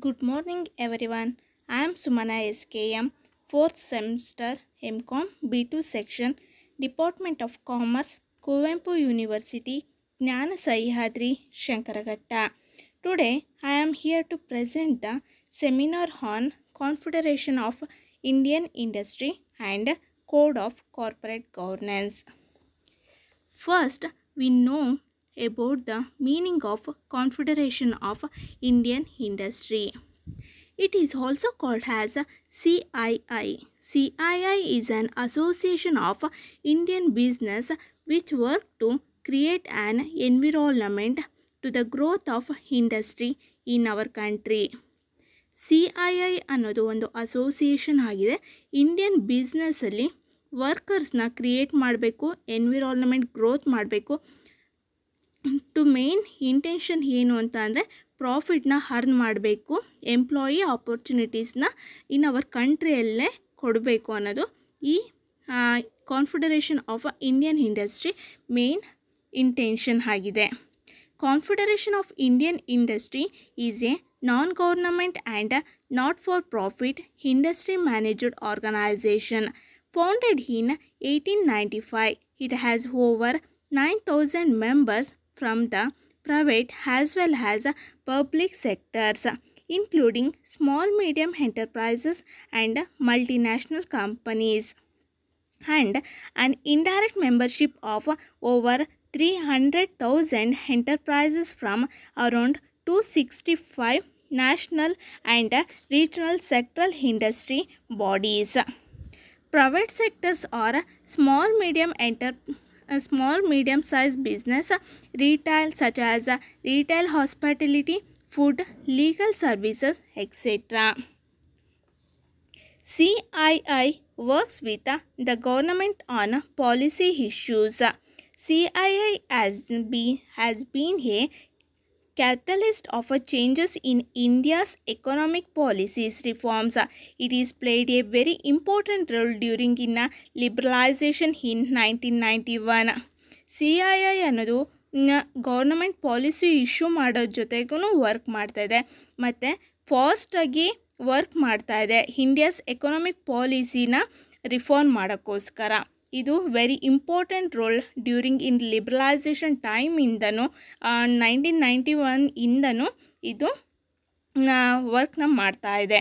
Good morning everyone. I am Sumana SKM, 4th semester MCOM B2 section, Department of Commerce, Kovempu University, Gnana Sahyadri, Shankaragatta. Today I am here to present the seminar on Confederation of Indian Industry and Code of Corporate Governance. First, we know about the meaning of Confederation of Indian Industry. It is also called as CII. CII is an association of Indian business which work to create an environment to the growth of industry in our country. cii I I ಅನ್ನೋದು ಒಂದು Indian business Indian workers na create ಮಾಡಬೇಕು environment growth ಮಾಡಬೇಕು two main intention ಏನು ಅಂತ ಅಂದರೆ ಪ್ರಾಫಿಟ್ನ earn ಮಾಡಬೇಕು employee ಆಪರ್ಚುನಿಟೀಸ್ನ ಇನ್ ಅವರ್ ಕಂಟ್ರಿಯಲ್ಲೇ ಕೊಡಬೇಕು ಅನ್ನೋದು ಈ confederation of Indian industry main intention ಆಗಿದೆ confederation of Indian industry is a non government and not for profit industry managed organisation founded in eighteen ninety five it has over nine thousand members from the private as well as public sectors including small medium enterprises and multinational companies and an indirect membership of over 300,000 enterprises from around 265 national and regional sectoral industry bodies. Private sectors are small medium enterprises small medium sized business, uh, retail such as uh, retail hospitality, food, legal services, etc. CII works with uh, the government on policy issues. CII has been, has been a catalyst of changes in India's economic policies reforms. It is played a very important role during in a liberalization in 1991. CII ಅನ್ನೋದು government policy issue ಮಾಡೋ ಜೊತೆಗೂ work ಮಾಡ್ತಾ ಇದೆ ಮತ್ತು ಫಾಸ್ಟಾಗಿ work ಮಾಡ್ತಾ ಇದೆ India's economic ಪಾಲಿಸಿನ reform ಮಾಡೋಕ್ಕೋಸ್ಕರ ಇದು very important role during in liberalisation ಟೈಮಿಂದನೂ ನೈನ್ಟೀನ್ ನೈಂಟಿ ಒನ್ ಇಂದನೂ ಇದು ವರ್ಕ್ನ ಮಾಡ್ತಾ ಇದೆ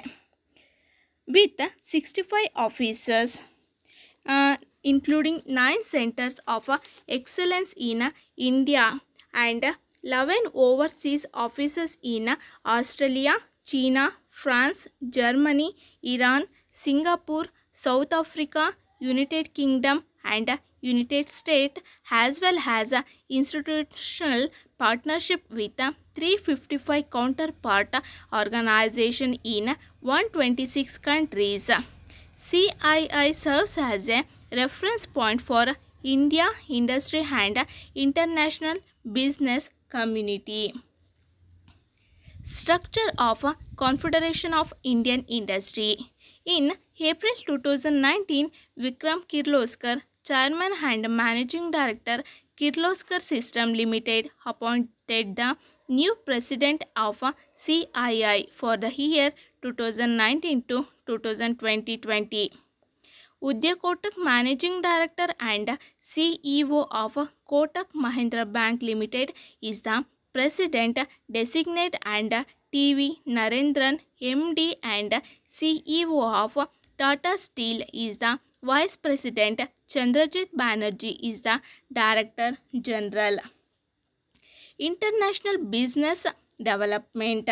with sixty five officers including nine centres of excellence in India and eleven overseas offices in Australia China France Germany Iran Singapore South Africa United Kingdom and United States as well as a institutional partnership with a 355 counterpart organization in 126 countries. CII serves as a reference point for India industry and international business community. Structure of Confederation of Indian Industry In April 2019, Vikram Kirloskar, Chairman and Managing Director, Kirloskar System Limited, appointed the new president of CII for the year 2019 to 2020. Udya Kotak Managing Director and CEO of Kotak Mahindra Bank Limited is the President Designate and TV Narendran, MD and CEO of Tata Steel is the Vice President. Chandrajit Banerjee is the Director General. International Business Development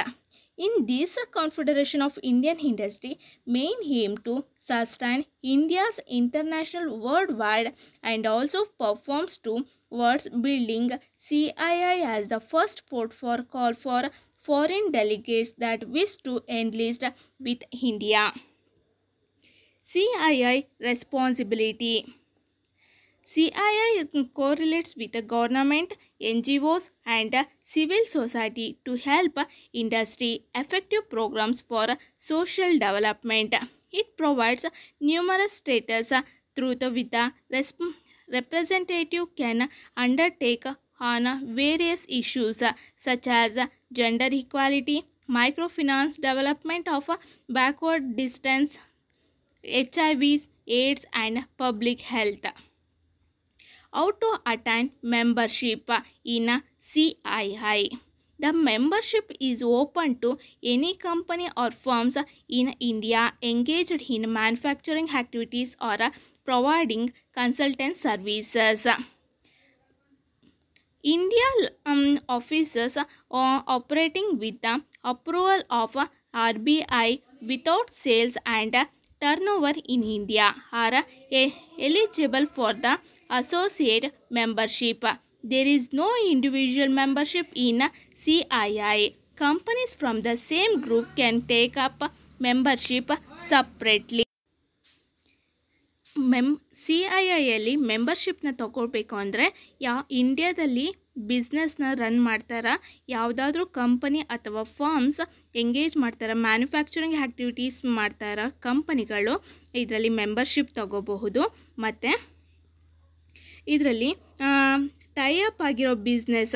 in this Confederation of Indian Industry, main aim to sustain India's international worldwide and also performs towards building CII as the first port for call for foreign delegates that wish to enlist with India. CII responsibility CII correlates with the government, NGOs and civil society to help industry effective programs for social development. It provides numerous status through the with the representative can undertake on various issues such as gender equality, microfinance development of backward distance, HIVs, AIDS and public health how to attain membership in a CII. The membership is open to any company or firms in India engaged in manufacturing activities or providing consultant services. India um, offices are operating with the approval of RBI without sales and turnover in India are eh, eligible for the associate membership there is no individual membership in C I I companies from the same group can take up membership separately ಮೆಮ್ C I ಐಯಲ್ಲಿ ಮೆಂಬರ್ಶಿಪ್ನ ತೊಗೊಳ್ಬೇಕು ಅಂದರೆ ಯಾವ ಇಂಡಿಯಾದಲ್ಲಿ ಬಿಸ್ನೆಸ್ನ run ಮಾಡ್ತಾರ ಯಾವುದಾದ್ರೂ company ಅಥವಾ ಫಾರ್ಮ್ಸ್ ಎಂಗೇಜ್ ಮಾಡ್ತಾರೆ ಮ್ಯಾನುಫ್ಯಾಕ್ಚರಿಂಗ್ ಆ್ಯಕ್ಟಿವಿಟೀಸ್ ಮಾಡ್ತಾರ ಕಂಪನಿಗಳು ಇದರಲ್ಲಿ ಮೆಂಬರ್ಶಿಪ್ ತಗೋಬಹುದು ಮತ್ತು ಇದರಲ್ಲಿ ಟೈಅಪ್ ಆಗಿರೋ ಬಿಸ್ನೆಸ್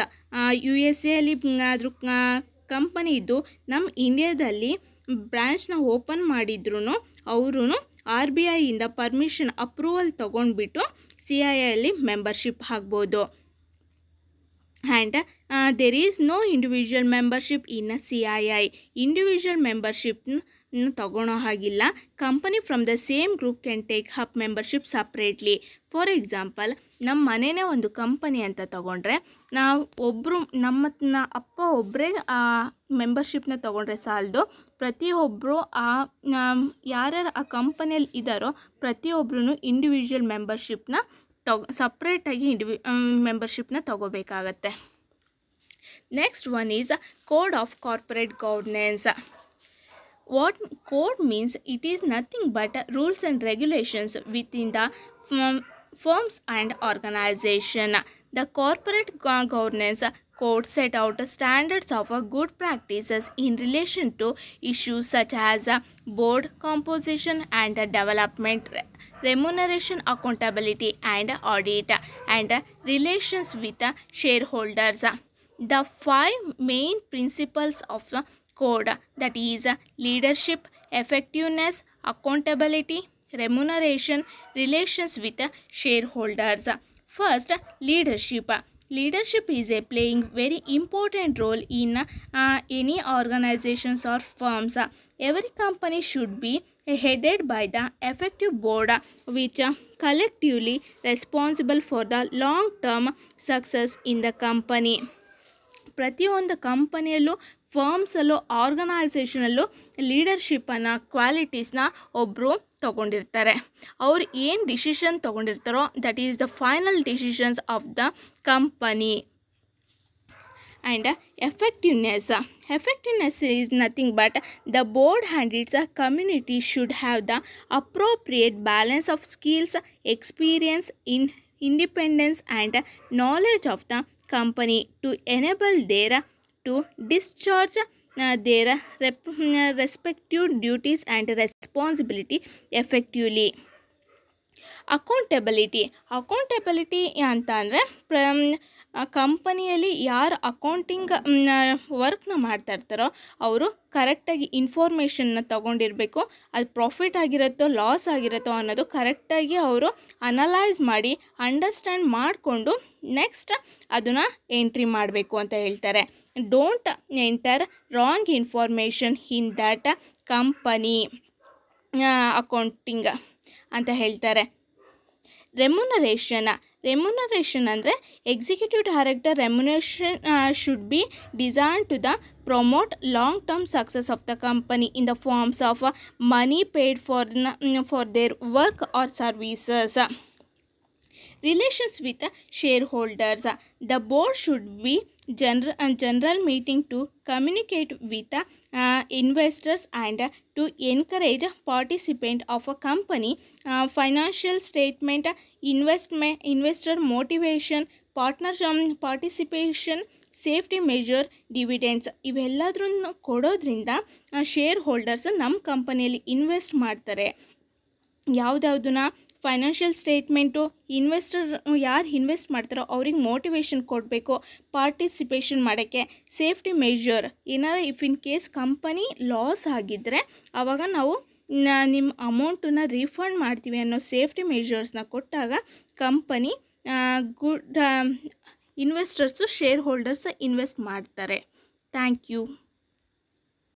ಯು ಎಸ್ ಎಲ್ಲಿ ಅದ್ರ ಕಂಪನಿ ಇದ್ದು ನಮ್ಮ ಇಂಡಿಯಾದಲ್ಲಿ ಬ್ರ್ಯಾಂಚ್ನ ಓಪನ್ ಮಾಡಿದ್ರು ಅವರು ಆರ್ ಬಿ ಐಯಿಂದ ಪರ್ಮಿಷನ್ ಅಪ್ರೂವಲ್ ತೊಗೊಂಡ್ಬಿಟ್ಟು ಸಿ ಐ ಅಲ್ಲಿ ಮೆಂಬರ್ಶಿಪ್ ಆಗ್ಬೋದು and there is no individual membership in a C I I individual ಮೆಂಬರ್ಶಿಪ್ನ ತಗೊಳ್ಳೋ ಹಾಗಿಲ್ಲ company from the same group can take up membership separately for example ನಮ್ಮ ಮನೆಯೇ ಒಂದು ಕಂಪನಿ ಅಂತ ತಗೊಂಡ್ರೆ ನಾವು ಒಬ್ಬರು ನಮ್ಮ ಅಪ್ಪ ಒಬ್ಬರೇ ಆ ಮೆಂಬರ್ಶಿಪ್ನ ತೊಗೊಂಡ್ರೆ ಸಾಲದು ಪ್ರತಿಯೊಬ್ಬರು ಆ ಯಾರ್ಯಾರು ಆ ಕಂಪನಿಯಲ್ಲಿ ಇದ್ದಾರೋ ಪ್ರತಿಯೊಬ್ಬರೂ ಇಂಡಿವಿಜುವಲ್ ಮೆಂಬರ್ಶಿಪ್ನ ತಗೊ ಸಪ್ರೇಟಾಗಿ ಇಂಡಿವಿ ಮೆಂಬರ್ಶಿಪ್ನ ತೊಗೋಬೇಕಾಗತ್ತೆ next one is code of corporate governance What code means it is nothing but rules and regulations within the firm, firms and organization. The corporate governance code set out standards of good practices in relation to issues such as board composition and development, remuneration accountability and audit, and relations with shareholders. The five main principles of code that is leadership, effectiveness, accountability, remuneration, relations with shareholders. First, leadership. Leadership is a playing very important role in uh, any organizations or firms. Every company should be headed by the effective board which collectively responsible for the long-term success in the company ಪ್ರತಿಯೊಂದು ಕಂಪನಿಯಲ್ಲೂ ಫರ್ಮ್ಸಲ್ಲೋ ಆರ್ಗನೈಸೇಷನಲ್ಲೋ ಲೀಡರ್ಶಿಪ್ಪನ್ನು ಕ್ವಾಲಿಟೀಸ್ನ ಒಬ್ಬರು ತಗೊಂಡಿರ್ತಾರೆ ಅವ್ರು ಏನು decision ತೊಗೊಂಡಿರ್ತಾರೋ that is the final decisions of the company and effectiveness effectiveness is nothing but the board and it's a community should have the appropriate balance of skills experience in independence and knowledge of the company to enable their to discharge their rep respective duties and responsibility effectively accountability accountability ಅಂತ ಅಂದರೆ ಪ್ರ um, ಕಂಪನಿಯಲ್ಲಿ ಯಾರು accounting ವರ್ಕ್ನ um, ಮಾಡ್ತಾ ಇರ್ತಾರೋ ಅವರು ಕರೆಕ್ಟಾಗಿ ಇನ್ಫಾರ್ಮೇಷನ್ನ ತೊಗೊಂಡಿರಬೇಕು ಅದು ಪ್ರಾಫಿಟ್ ಆಗಿರುತ್ತೋ ಲಾಸ್ ಆಗಿರುತ್ತೋ ಅನ್ನೋದು ಕರೆಕ್ಟಾಗಿ ಅವರು ಅನಲೈಸ್ ಮಾಡಿ ಅಂಡರ್ಸ್ಟ್ಯಾಂಡ್ ಮಾಡಿಕೊಂಡು ನೆಕ್ಸ್ಟ್ ಅದನ್ನು ಎಂಟ್ರಿ ಮಾಡಬೇಕು ಅಂತ ಹೇಳ್ತಾರೆ don't enter wrong information in that company accounting ಅಂತ ಹೇಳ್ತಾರೆ ರೆಮ್ಯುನರೇಷನ್ ರೆಮ್ಯುನರೇಷನ್ ಅಂದರೆ executive director remuneration should be design to the promote long term success of the company in the forms of money paid for for their work or services relations with share holders the board should be gen general meeting to communicate with investors and to encourage a participant of a company financial statement ಇನ್ವೆಸ್ಟ್ಮೆ investor motivation partner participation safety measure dividends ಇವೆಲ್ಲದ್ರೂ ಕೊಡೋದ್ರಿಂದ share holders ನಮ್ಮ ಕಂಪನಿಯಲ್ಲಿ invest ಮಾಡ್ತಾರೆ ಯಾವುದಾದನ್ನ financial statement investor ಯಾರು invest ಮಾಡ್ತಾರೋ ಅವ್ರಿಗೆ motivation ಕೊಡಬೇಕು ಪಾರ್ಟಿಸಿಪೇಷನ್ ಮಾಡೋಕ್ಕೆ ಸೇಫ್ಟಿ ಮೇಜರ್ ಏನಾರ if in case company loss ಆಗಿದ್ದರೆ ಆವಾಗ ನಾವು ನಿಮ್ಮ ಅಮೌಂಟನ್ನು ರೀಫಂಡ್ ಮಾಡ್ತೀವಿ ಅನ್ನೋ ಸೇಫ್ಟಿ ಮೇಜರ್ಸ್ನ ಕೊಟ್ಟಾಗ company good investors share holders invest ಮಾಡ್ತಾರೆ ಥ್ಯಾಂಕ್ ಯು